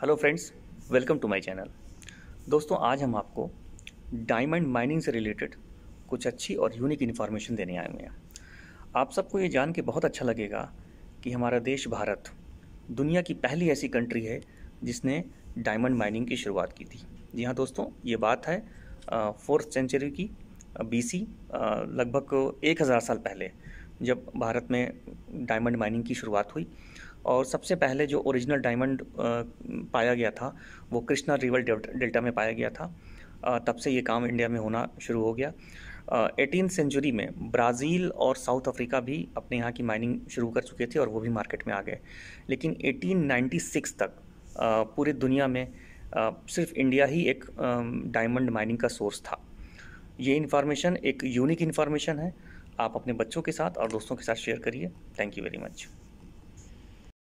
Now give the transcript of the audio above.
hello friends welcome to my channel दोस्तों आज हम आपको डायमंड माइनिंग से रिलेटेड कुछ अच्छी और यूनिक इन्फॉर्मेशन देने आए हुए हैं आप सबको ये जान के बहुत अच्छा लगेगा कि हमारा देश भारत दुनिया की पहली ऐसी कंट्री है जिसने डायमंड माइनिंग की शुरुआत की थी जी हाँ दोस्तों ये बात है फोर्थ सेंचुरी की बीसी लगभग एक हज़ार साल पहले जब भारत में डायमंड माइनिंग की शुरुआत हुई और सबसे पहले जो ओरिजिनल डायमंड पाया गया था वो कृष्णा रिवर डेल्टा में पाया गया था तब से ये काम इंडिया में होना शुरू हो गया एटीन सेंचुरी में ब्राज़ील और साउथ अफ्रीका भी अपने यहाँ की माइनिंग शुरू कर चुके थे और वो भी मार्केट में आ गए लेकिन 1896 तक पूरे दुनिया में सिर्फ इंडिया ही एक डायमंड माइनिंग का सोर्स था ये इन्फॉर्मेशन एक यूनिक इन्फॉर्मेशन है आप अपने बच्चों के साथ और दोस्तों के साथ शेयर करिए थैंक यू वेरी मच